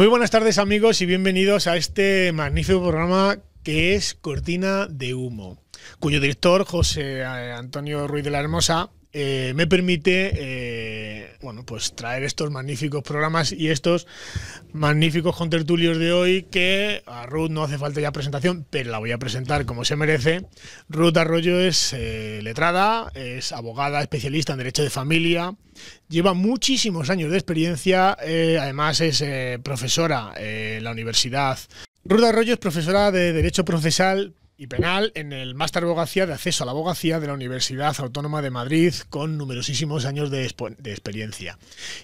Muy buenas tardes amigos y bienvenidos a este magnífico programa que es Cortina de Humo, cuyo director, José eh, Antonio Ruiz de la Hermosa, eh, me permite eh, bueno, pues traer estos magníficos programas y estos magníficos contertulios de hoy que a Ruth no hace falta ya presentación, pero la voy a presentar como se merece. Ruth Arroyo es eh, letrada, es abogada especialista en derecho de familia, lleva muchísimos años de experiencia, eh, además es eh, profesora en la universidad. Ruth Arroyo es profesora de Derecho Procesal, y penal en el Máster de Abogacía de Acceso a la Abogacía de la Universidad Autónoma de Madrid con numerosísimos años de, de, experiencia.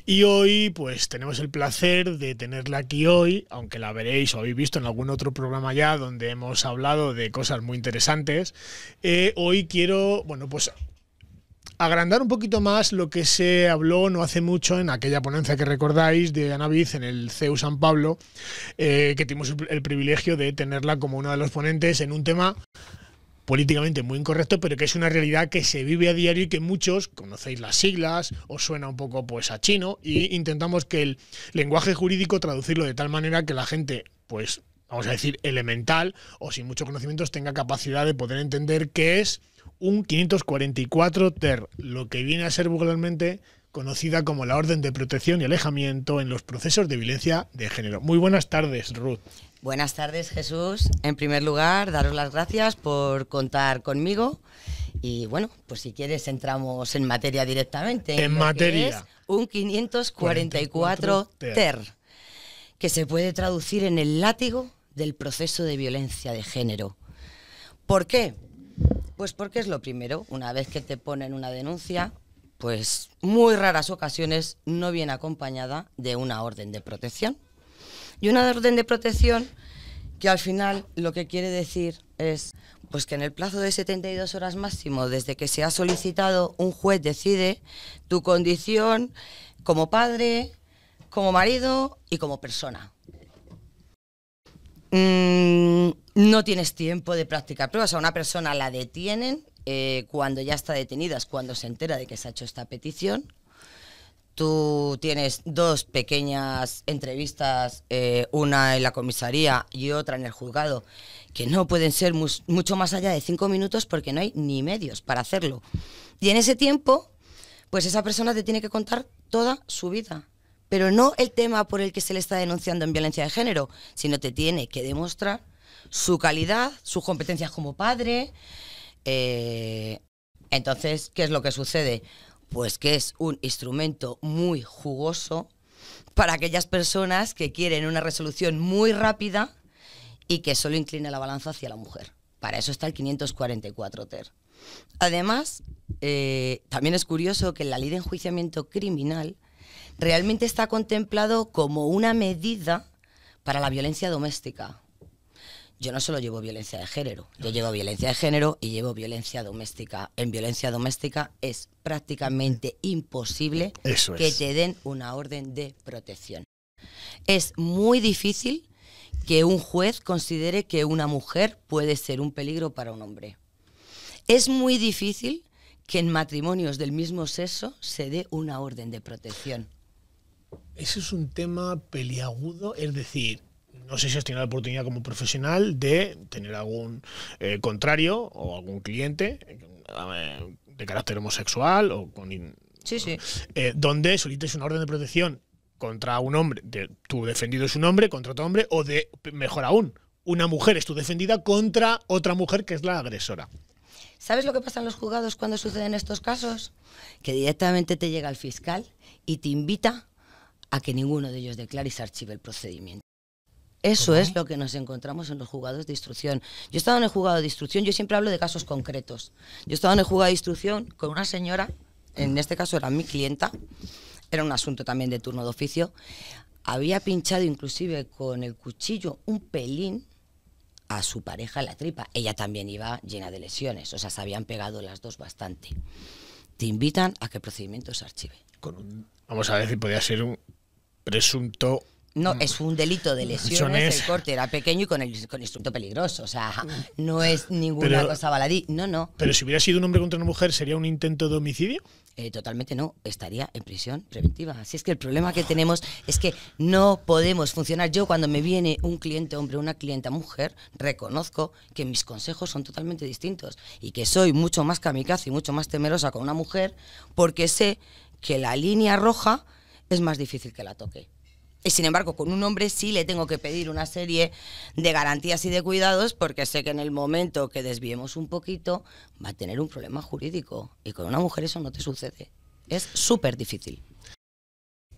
Y hoy pues tenemos el placer de tenerla aquí hoy, aunque la veréis o habéis visto en algún otro programa ya donde hemos hablado de cosas muy interesantes. Eh, hoy quiero, bueno pues agrandar un poquito más lo que se habló no hace mucho en aquella ponencia que recordáis de Anaviz en el CEU San Pablo, eh, que tuvimos el privilegio de tenerla como uno de los ponentes en un tema políticamente muy incorrecto, pero que es una realidad que se vive a diario y que muchos conocéis las siglas, os suena un poco pues a chino, y intentamos que el lenguaje jurídico traducirlo de tal manera que la gente pues vamos a decir, elemental o sin muchos conocimientos tenga capacidad de poder entender qué es un 544 TER, lo que viene a ser vulgarmente conocida como la Orden de Protección y Alejamiento en los procesos de violencia de género. Muy buenas tardes, Ruth. Buenas tardes, Jesús. En primer lugar, daros las gracias por contar conmigo. Y bueno, pues si quieres entramos en materia directamente. En, materia. un 544 ter, ter, que se puede traducir en el látigo del proceso de violencia de género. ¿Por qué? Pues porque es lo primero, una vez que te ponen una denuncia, pues muy raras ocasiones no viene acompañada de una orden de protección. Y una orden de protección que al final lo que quiere decir es pues que en el plazo de 72 horas máximo desde que se ha solicitado un juez decide tu condición como padre, como marido y como persona. Mm, no tienes tiempo de practicar pruebas. A una persona la detienen eh, cuando ya está detenida, es cuando se entera de que se ha hecho esta petición. Tú tienes dos pequeñas entrevistas, eh, una en la comisaría y otra en el juzgado, que no pueden ser mucho más allá de cinco minutos porque no hay ni medios para hacerlo. Y en ese tiempo, pues esa persona te tiene que contar toda su vida pero no el tema por el que se le está denunciando en violencia de género, sino te tiene que demostrar su calidad, sus competencias como padre. Eh, entonces, ¿qué es lo que sucede? Pues que es un instrumento muy jugoso para aquellas personas que quieren una resolución muy rápida y que solo inclina la balanza hacia la mujer. Para eso está el 544 TER. Además, eh, también es curioso que en la ley de enjuiciamiento criminal realmente está contemplado como una medida para la violencia doméstica. Yo no solo llevo violencia de género, yo llevo violencia de género y llevo violencia doméstica. En violencia doméstica es prácticamente imposible que te den una orden de protección. Es muy difícil que un juez considere que una mujer puede ser un peligro para un hombre. Es muy difícil que en matrimonios del mismo sexo se dé una orden de protección. Ese es un tema peliagudo, es decir, no sé si has tenido la oportunidad como profesional de tener algún eh, contrario o algún cliente eh, de carácter homosexual o con... Sí, sí. Eh, donde solicites una orden de protección contra un hombre, tu defendido es un hombre contra otro hombre, o de, mejor aún, una mujer es tu defendida contra otra mujer que es la agresora. ¿Sabes lo que pasa en los juzgados cuando suceden estos casos? Que directamente te llega el fiscal y te invita a que ninguno de ellos declare y se archive el procedimiento. Eso es lo que nos encontramos en los juzgados de instrucción. Yo he estado en el juzgado de instrucción, yo siempre hablo de casos concretos. Yo he estado en el juzgado de instrucción con una señora, en este caso era mi clienta, era un asunto también de turno de oficio, había pinchado inclusive con el cuchillo un pelín a su pareja en la tripa. Ella también iba llena de lesiones, o sea, se habían pegado las dos bastante. Te invitan a que procedimiento se archive. Con vamos a ver si podía ser un, presunto no, mm, es un delito de lesiones. El corte era pequeño y con el, con instrumento peligroso. O sea, no ah, es ninguna cosa baladí. No, no. Pero si hubiera sido un hombre contra una mujer, ¿sería un intento de homicidio? Eh, totalmente no. Estaría en prisión preventiva. Así es que el problema que tenemos es que no podemos funcionar. Yo, cuando me viene un cliente hombre o una clienta mujer, reconozco que mis consejos son totalmente distintos y que soy mucho más kamikaze y mucho más temerosa con una mujer porque sé que la línea roja es más difícil que la toque. Y sin embargo, con un hombre sí le tengo que pedir una serie de garantías y de cuidados porque sé que en el momento que desviemos un poquito va a tener un problema jurídico. Y con una mujer eso no te sucede. Es súper difícil.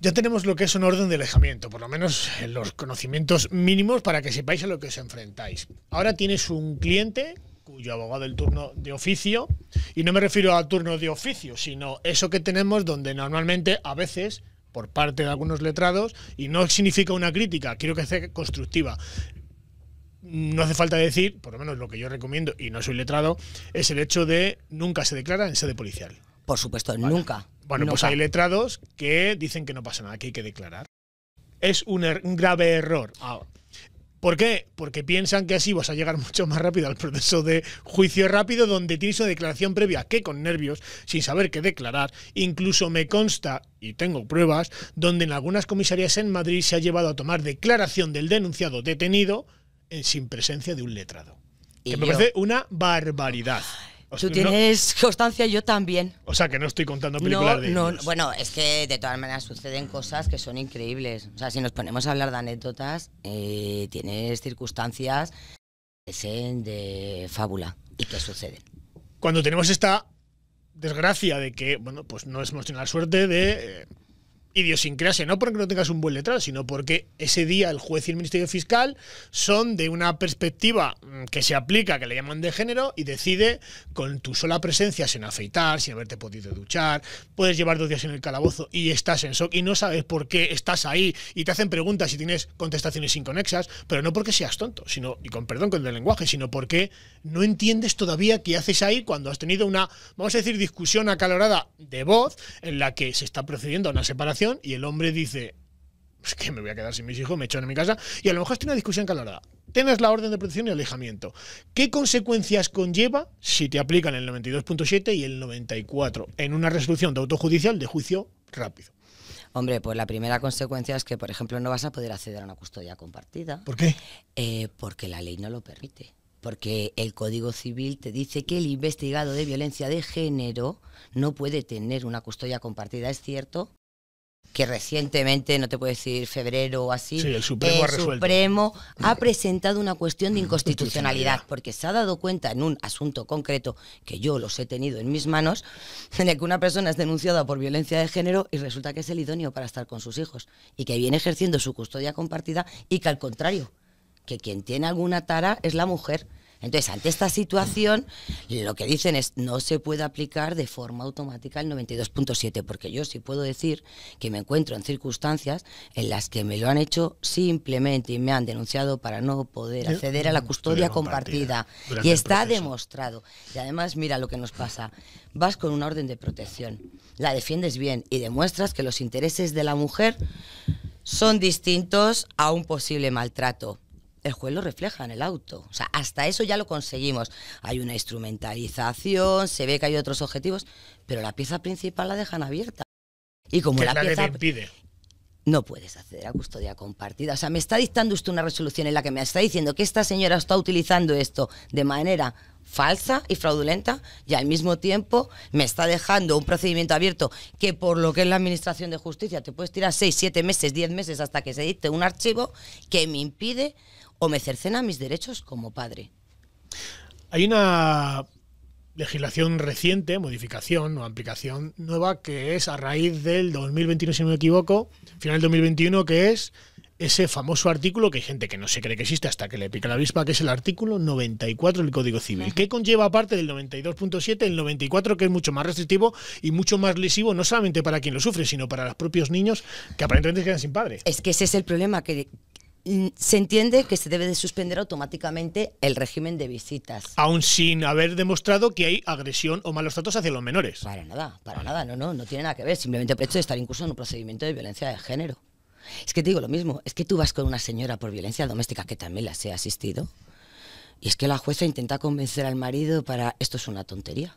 Ya tenemos lo que es un orden de alejamiento, por lo menos los conocimientos mínimos para que sepáis a lo que os enfrentáis. Ahora tienes un cliente cuyo abogado el turno de oficio, y no me refiero a turno de oficio, sino eso que tenemos donde normalmente a veces por parte de algunos letrados y no significa una crítica, quiero que sea constructiva no hace falta decir, por lo menos lo que yo recomiendo, y no soy letrado, es el hecho de nunca se declara en sede policial. Por supuesto, nunca. Bueno, pues hay letrados que dicen que no pasa nada, que hay que declarar. Es un, er, grave error. Ah. ¿Por qué? Porque piensan que así vas a llegar mucho más rápido al proceso de juicio rápido donde tienes una declaración previa que con nervios, sin saber qué declarar, incluso me consta, y tengo pruebas, donde en algunas comisarías en Madrid se ha llevado a tomar declaración del denunciado detenido en, sin presencia de un letrado. Que me parece una barbaridad. Tú tienes constancia, yo también. O sea, que no estoy contando películas de Bueno, es que de todas maneras suceden cosas que son increíbles. O sea, si nos ponemos a hablar de anécdotas, eh, tienes circunstancias que sean de fábula y que suceden. Cuando tenemos esta desgracia de que, bueno, pues no hemos tenido la suerte de... Eh, idiosincrasia, no porque no tengas un buen letrado, sino porque ese día el juez y el Ministerio Fiscal son de una perspectiva mm, que se aplica, que le llaman de género, y decide con tu sola presencia, sin afeitar, sin haberte podido duchar, puedes llevar dos días en el calabozo y estás en shock y no sabes por qué estás ahí y te hacen preguntas y tienes contestaciones inconexas, pero no porque seas tonto, sino, y con perdón con el lenguaje, sino porque no entiendes todavía qué haces ahí cuando has tenido una, vamos a decir, discusión acalorada de voz en la que se está procediendo a una separación y el hombre dice, es que me voy a quedar sin mis hijos, me echan en mi casa. Y a lo mejor tiene una discusión calorada. Tienes la orden de protección y alejamiento. ¿Qué consecuencias conlleva si te aplican el 92.7 y el 94 en una resolución de autojudicial de juicio rápido? Hombre, pues la primera consecuencia es que, por ejemplo, no vas a poder acceder a una custodia compartida. ¿Por qué? Eh, porque la ley no lo permite. Porque el Código Civil te dice que el investigado de violencia de género no puede tener una custodia compartida. Es cierto que recientemente, no te puedo decir febrero o así, el eh, Supremo, ha, presentado una cuestión de inconstitucionalidad, porque se ha dado cuenta en un asunto concreto, que yo los he tenido en mis manos, de que una persona es denunciada por violencia de género y resulta que es el idóneo para estar con sus hijos y que viene ejerciendo su custodia compartida y que al contrario, que quien tiene alguna tara es la mujer entonces, ante esta situación, lo que dicen es no se puede aplicar de forma automática el 92.7, porque yo sí puedo decir que me encuentro en circunstancias en las que me lo han hecho simplemente y me han denunciado para no poder acceder a la custodia compartida. Y está demostrado. Y además, mira lo que nos pasa. Vas con una orden de protección, la defiendes bien y demuestras que los intereses de la mujer son distintos a un posible maltrato el juez lo refleja en el auto. O sea, hasta eso ya lo conseguimos. Hay una instrumentalización, se ve que hay otros objetivos, pero la pieza principal la dejan abierta. Y como la, pieza... impide? No puedes acceder a custodia compartida. O sea, me está dictando usted una resolución en la que me está diciendo que esta señora está utilizando esto de manera falsa y fraudulenta y al mismo tiempo me está dejando un procedimiento abierto que por lo que es la Administración de Justicia te puedes tirar seis siete meses, diez meses hasta que se dicte un archivo que me impide o me cercena mis derechos como padre. Hay una legislación reciente, modificación o aplicación nueva, que es a raíz del 2021, si no me equivoco, final del 2021, que es ese famoso artículo que hay gente que no se cree que existe hasta que le pica la avispa, que es el artículo 94 del Código Civil, que conlleva aparte del 92.7, el 94, que es mucho más restrictivo y mucho más lesivo, no solamente para quien lo sufre, sino para los propios niños que aparentemente quedan sin padres. Es que ese es el problema, que se entiende que se debe de suspender automáticamente el régimen de visitas. Aún sin haber demostrado que hay agresión o malos tratos hacia los menores. Para nada, para nada, no, no, no tiene nada que ver. Simplemente por hecho de estar incluso en un procedimiento de violencia de género. Es que te digo lo mismo, es que tú vas con una señora por violencia doméstica que también las he asistido. Y es que la jueza intenta convencer al marido para esto es una tontería.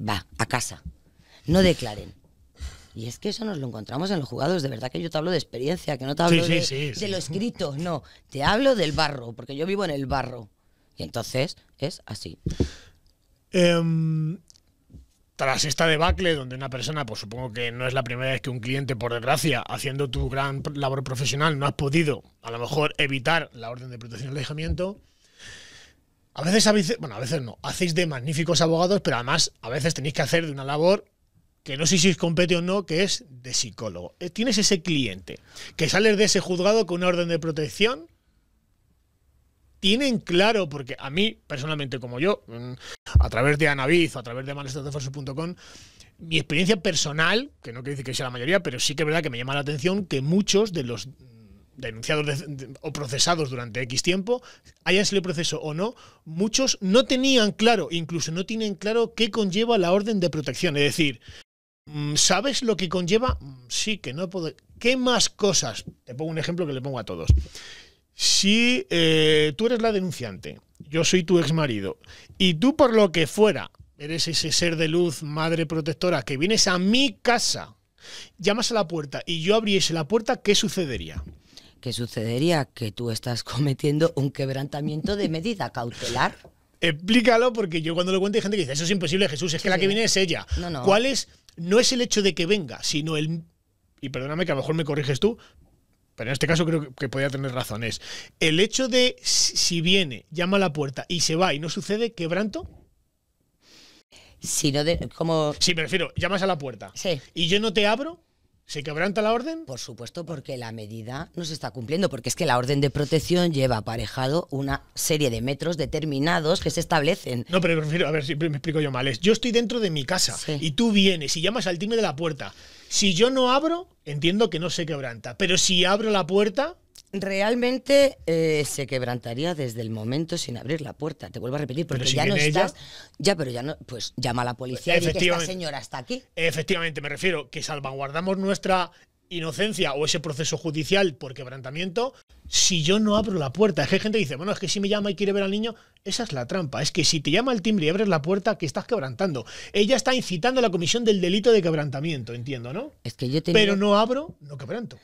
Va, a casa. No declaren. Y es que eso nos lo encontramos en los jugados. De verdad que yo te hablo de experiencia, que no te hablo de, lo escrito, no. Te hablo del barro, porque yo vivo en el barro. Y entonces es así. Em, tras esta debacle, donde una persona, pues supongo que no es la primera vez que un cliente, por desgracia, haciendo tu gran labor profesional, no has podido, a lo mejor, evitar la orden de protección y alejamiento. A veces, a veces, bueno, a veces no, hacéis de magníficos abogados, pero además a veces tenéis que hacer de una labor que no sé si es compete o no, que es de psicólogo. Eh, tienes ese cliente que sales de ese juzgado con una orden de protección. Tienen claro, porque a mí, personalmente, como yo, mm, a través de Anaviz, a través de malestateforce.com, mi experiencia personal, que no quiere decir que sea la mayoría, pero sí que es verdad que me llama la atención que muchos de los denunciados o procesados durante X tiempo, hayan salido proceso o no, muchos no tenían claro, incluso no tienen claro qué conlleva la orden de protección. Es decir, Mm, ¿Sabes lo que conlleva? Mm, sí, que no puedo. ¿Qué más cosas? Te pongo un ejemplo que le pongo a todos. Si eh, tú eres la denunciante, yo soy tu ex marido, y tú por lo que fuera eres ese ser de luz, madre protectora, que vienes a mi casa, llamas a la puerta y yo abriese la puerta, ¿qué sucedería? ¿Qué sucedería? Que tú estás cometiendo un quebrantamiento de medida cautelar. Explícalo porque yo cuando lo cuento hay gente que dice, eso es imposible, Jesús, es que la que viene es ella. No, no. ¿Cuál es? no es el hecho de que venga, sino el. Y perdóname que a lo mejor me corriges tú, pero en este caso creo que, podría podía tener razón. el hecho de si viene, llama a la puerta y se va y no sucede, quebranto. Si no de, como... Sí, me refiero, llamas a la puerta. Y yo no te abro, ¿Se quebranta la orden? Por supuesto, porque la medida no se está cumpliendo, porque es que la orden de protección lleva aparejado una serie de metros determinados que se establecen. No, pero prefiero, a ver si me explico yo mal. Es, yo estoy dentro de mi casa y tú vienes y llamas al timbre de la puerta. Si yo no abro, entiendo que no se quebranta, pero si abro la puerta, realmente eh, se quebrantaría desde el momento sin abrir la puerta. Te vuelvo a repetir, porque ya no estás. Ya, pero ya no. Pues llama a la policía y que esta señora está aquí. Efectivamente, me refiero que salvaguardamos nuestra inocencia o ese proceso judicial por quebrantamiento si yo no abro la puerta. Es que gente dice, bueno, es que si me llama y quiere ver al niño, esa es la trampa. Es que si te llama el timbre y abres la puerta, que estás quebrantando. Ella está incitando a la comisión del delito de quebrantamiento, entiendo, ¿no? Es que yo Pero no abro, no quebranto.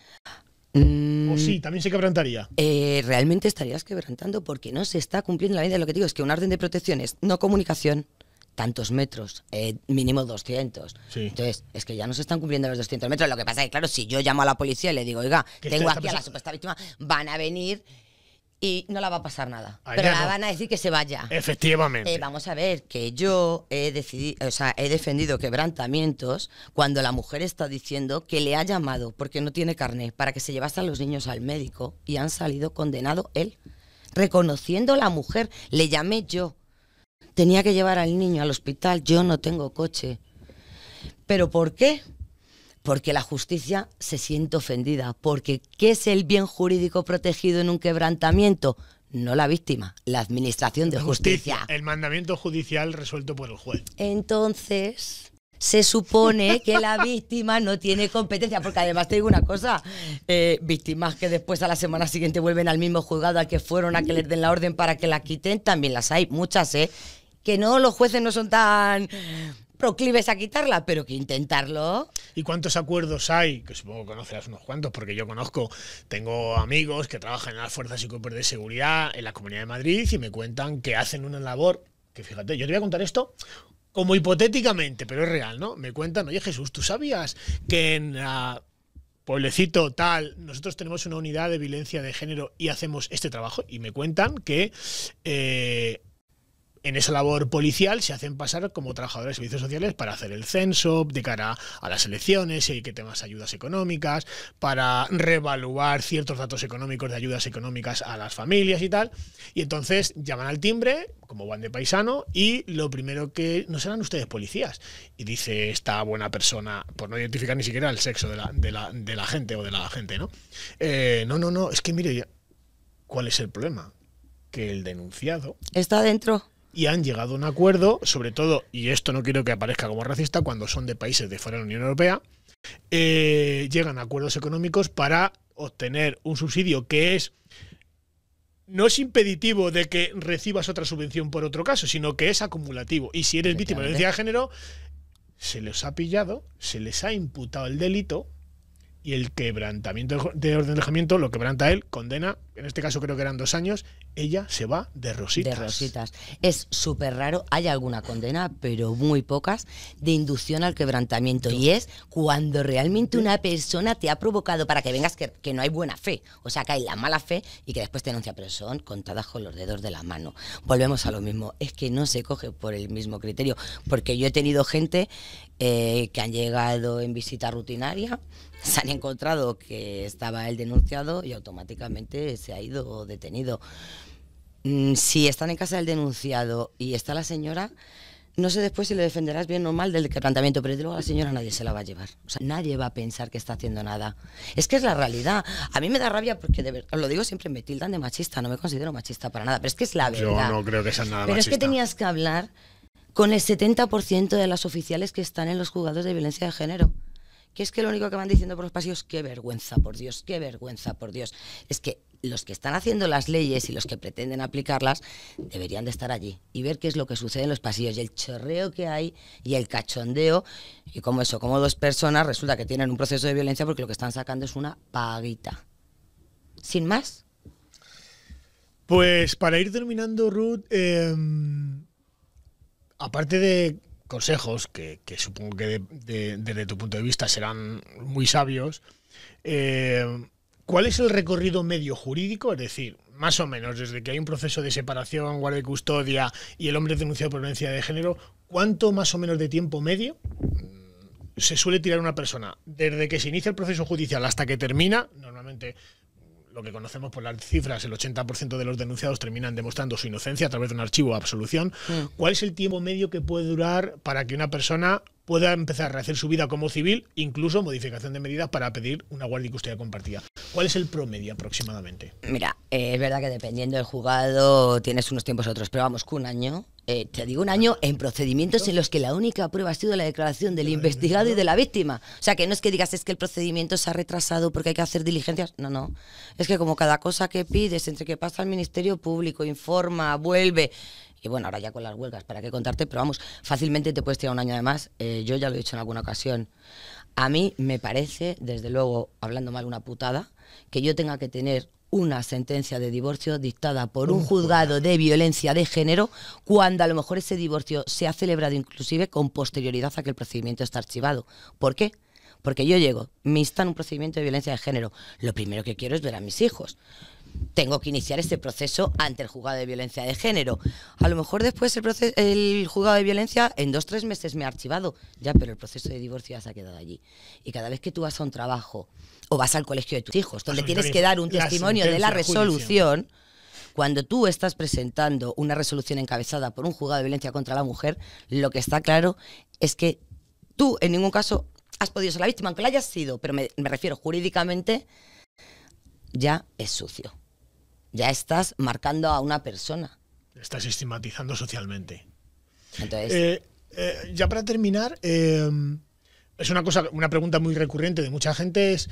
Mm. ¿O sí? ¿También se quebrantaría? Eh, realmente estarías quebrantando porque no se está cumpliendo la ley Lo que digo es que una orden de protección es no comunicación, tantos metros, eh, mínimo 200. Entonces, es que ya no se están cumpliendo los 200 metros. Lo que pasa es que, claro, si yo llamo a la policía y le digo, oiga, tengo aquí a la supuesta víctima, van a venir y no la va a pasar nada. Ah, pero la van a decir que se vaya. Efectivamente. Eh, vamos a ver, que yo he decidido, o sea, he defendido quebrantamientos cuando la mujer está diciendo que le ha llamado porque no tiene carne para que se llevase a los niños al médico y han salido condenado él. Reconociendo la mujer, le llamé yo. Tenía que llevar al niño al hospital, yo no tengo coche. ¿Pero por qué? porque la justicia se siente ofendida, porque ¿qué es el bien jurídico protegido en un quebrantamiento? No la víctima, la administración de justicia. El mandamiento judicial resuelto por el juez. Entonces, se supone que la víctima no tiene competencia, porque además te digo una cosa, eh, víctimas que después a la semana siguiente vuelven al mismo juzgado a que fueron a que les den la orden para que la quiten, también las hay, muchas, ¿eh? Que no, los jueces no son tan proclives a quitarla, pero que intentarlo. ¿Y cuántos acuerdos hay? Que supongo que conocerás unos cuantos, porque yo conozco, tengo amigos que trabajan en las fuerzas y cuerpos de seguridad en la Comunidad de Madrid y me cuentan que hacen una labor, que fíjate, yo te voy a contar esto como hipotéticamente, pero es real, ¿no? Me cuentan, oye Jesús, ¿tú sabías que en... Ah, pueblecito tal, nosotros tenemos una unidad de violencia de género y hacemos este trabajo. Y me cuentan que eh, en esa labor policial se hacen pasar como trabajadores de servicios sociales para hacer el censo de cara a las elecciones, si hay que temas ayudas económicas, para revaluar ciertos datos económicos de ayudas económicas a las familias y tal. Y entonces llaman al timbre, como van de paisano, y lo primero que no serán ustedes policías. Y dice esta buena persona, por no identificar ni siquiera el sexo de la, gente o de la gente, ¿no? Eh, no, no, no, es que mire, ¿cuál es el problema? Que el denunciado... Está adentro y han llegado a un acuerdo, sobre todo, y esto no quiero que aparezca como racista, cuando son de países de fuera de la Unión Europea, eh, llegan a acuerdos económicos para obtener un subsidio que es no es impeditivo de que recibas otra subvención por otro caso, sino que es acumulativo. Y si eres víctima de violencia de género, se les ha pillado, se les ha imputado el delito y el quebrantamiento de orden de lo quebranta él, condena en este caso creo que eran dos años, ella se va de rositas. De rositas. Es súper raro, hay alguna condena, pero muy pocas, de inducción al quebrantamiento. Y es cuando realmente una persona te ha provocado para que vengas que, no hay buena fe, o sea, que hay la mala fe y que después te denuncia, pero son contadas con los dedos de la mano. Volvemos a lo mismo, es que no se coge por el mismo criterio, porque yo he tenido gente eh, que han llegado en visita rutinaria, se han encontrado que estaba el denunciado y automáticamente se se ha ido detenido. Mm, si están en casa del denunciado y está la señora, no sé después si le defenderás bien o mal del planteamiento, pero desde luego a la señora nadie se la va a llevar. O sea, nadie va a pensar que está haciendo nada. Es que es la realidad. A mí me da rabia porque, lo digo siempre, me tildan de machista, no me considero machista para nada, pero es que es la verdad. Yo no creo que sea nada Pero es que tenías que hablar con el 70% de las oficiales que están en los juzgados de violencia de género que es que lo único que van diciendo por los pasillos, qué vergüenza, por Dios, qué vergüenza, por Dios. Es que los que están haciendo las leyes y los que pretenden aplicarlas deberían de estar allí y ver qué es lo que sucede en los pasillos y el chorreo que hay y el cachondeo y como eso, como dos personas resulta que tienen un proceso de violencia porque lo que están sacando es una paguita. Sin más. Pues para ir terminando, Ruth, em, aparte de consejos que, supongo que desde tu punto de vista serán muy sabios. Eh, ¿Cuál es el recorrido medio jurídico? Es decir, más o menos, desde que hay un proceso de separación, guardia y custodia y el hombre es denunciado por violencia de género, ¿cuánto más o menos de tiempo medio mm, se suele tirar una persona? Desde que se inicia el proceso judicial hasta que termina, normalmente lo que conocemos por las cifras, el 80% de los denunciados terminan demostrando su inocencia a través de un archivo de absolución. Mm. ¿Cuál es el tiempo medio que puede durar para que una persona pueda empezar a hacer su vida como civil, incluso modificación de medidas para pedir una guardia y custodia compartida? ¿Cuál es el promedio aproximadamente? Mira, eh, es verdad que dependiendo del juzgado tienes unos tiempos otros, pero vamos, que un año eh, te digo, un año en procedimientos en los que la única prueba ha sido la declaración del investigado y de la víctima. O sea, que no es que digas es que el procedimiento se ha retrasado porque hay que hacer diligencias. No, no. Es que como cada cosa que pides, entre que pasa al Ministerio Público, informa, vuelve. Y bueno, ahora ya con las huelgas, ¿para qué contarte? Pero vamos, fácilmente te puedes tirar un año además, eh, yo ya lo he dicho en alguna ocasión. A mí me parece, desde luego, hablando mal, una putada, que yo tenga que tener una sentencia de divorcio dictada por un juzgado de violencia de género cuando a lo mejor ese divorcio se ha celebrado inclusive con posterioridad a que el procedimiento está archivado. ¿Por qué? Porque yo llego, me instan un procedimiento de violencia de género. Lo primero que quiero es ver a mis hijos tengo que iniciar este proceso ante el juzgado de violencia de género. A lo mejor después el, juzgado de violencia en dos, tres meses me ha archivado, ya, pero el proceso de divorcio ya se ha quedado allí. Y cada vez que tú vas a un trabajo o vas al colegio de tus hijos, donde tienes que dar un testimonio de la resolución, cuando tú estás presentando una resolución encabezada por un juzgado de violencia contra la mujer, lo que está claro es que tú en ningún caso has podido ser la víctima, aunque la hayas sido, pero me refiero jurídicamente, ya es sucio ya estás marcando a una persona. Estás estigmatizando socialmente. Entonces, eh, eh, ya para terminar, eh, es una cosa, una pregunta muy recurrente de mucha gente es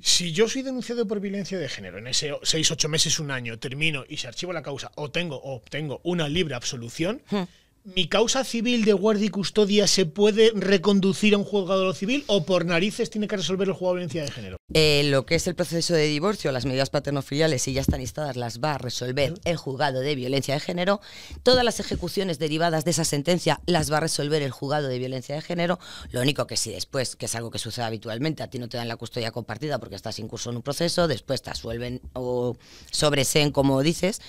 si yo soy denunciado por violencia de género en ese 6, 8 meses, un año, termino y se archivo la causa o tengo o obtengo una libre absolución, hmm. ¿Mi causa civil de guardia y custodia se puede reconducir a un juzgado civil o por narices tiene que resolver el juzgado de violencia de género? Eh, lo que es el proceso de divorcio, las medidas paterno-filiales si ya están instadas, las va a resolver el juzgado de violencia de género. Todas las ejecuciones derivadas de esa sentencia las va a resolver el juzgado de violencia de género. Lo único que si después, que es algo que sucede habitualmente, a ti no te dan la custodia compartida porque estás incurso en un proceso, después te asuelven o sobreseen, como dices,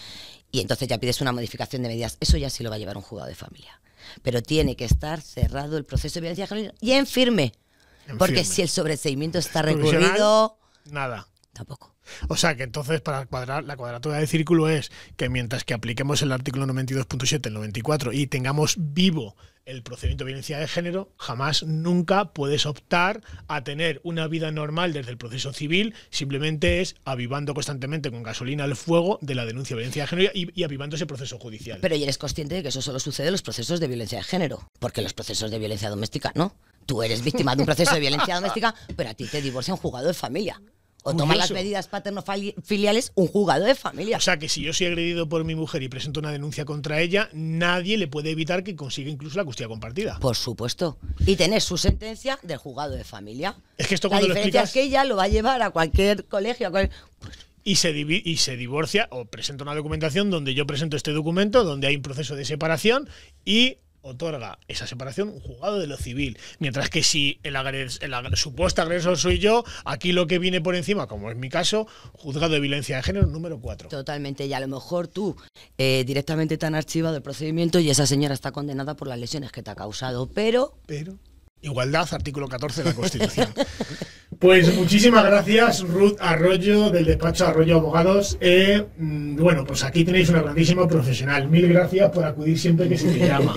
y entonces ya pides una modificación de medidas. Eso ya sí lo va a llevar un juzgado de familia. Pero tiene que estar cerrado el proceso de violencia y en firme. porque si el sobreseimiento está recurrido. Nada. Tampoco. O sea que entonces para cuadrar la cuadratura de círculo es que mientras que apliquemos el artículo 92.7, del 94 y tengamos vivo el procedimiento de violencia de género, jamás nunca puedes optar a tener una vida normal desde el proceso civil, simplemente es avivando constantemente con gasolina el fuego de la denuncia de violencia de género y, avivando ese proceso judicial. Pero ¿y eres consciente de que eso solo sucede en los procesos de violencia de género, porque los procesos de violencia doméstica no. Tú eres víctima de un proceso de violencia doméstica, pero a ti te divorcian un de familia. O tomar las medidas paterno-filiales un juzgado de familia. O sea que si yo soy agredido por mi mujer y presento una denuncia contra ella, nadie le puede evitar que consiga incluso la custodia compartida. Por supuesto. Y tener su sentencia del juzgado de familia. Es que esto cuando la lo es que ella lo va a llevar a cualquier colegio. Y se, y se divorcia o presenta una documentación donde yo presento este documento, donde hay un proceso de separación y otorga esa separación un juzgado de lo civil. Mientras que si el, agres, el, supuesto agresor soy yo, aquí lo que viene por encima, como es mi caso, juzgado de violencia de género número 4. Totalmente, y a lo mejor tú eh, directamente te han archivado el procedimiento y esa señora está condenada por las lesiones que te ha causado, pero... Pero... Igualdad, artículo 14 de la Constitución. Pues muchísimas gracias, Ruth Arroyo, del despacho Arroyo Abogados. Eh, mm, bueno, pues aquí tenéis una grandísima profesional. Mil gracias por acudir siempre que se te llama.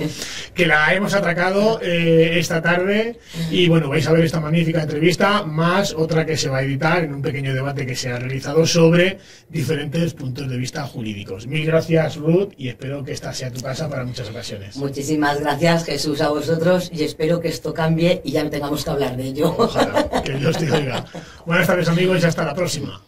Que la hemos atracado eh, esta tarde y bueno, vais a ver esta magnífica entrevista, más otra que se va a editar en un pequeño debate que se ha realizado sobre diferentes puntos de vista jurídicos. Mil gracias, Ruth, y espero que esta sea tu casa para muchas ocasiones. Muchísimas gracias, Jesús, a vosotros y espero que esto cambie y ya no tengamos que hablar de ello. Ojalá, que Dios te oiga. Buenas tardes amigos y hasta la próxima.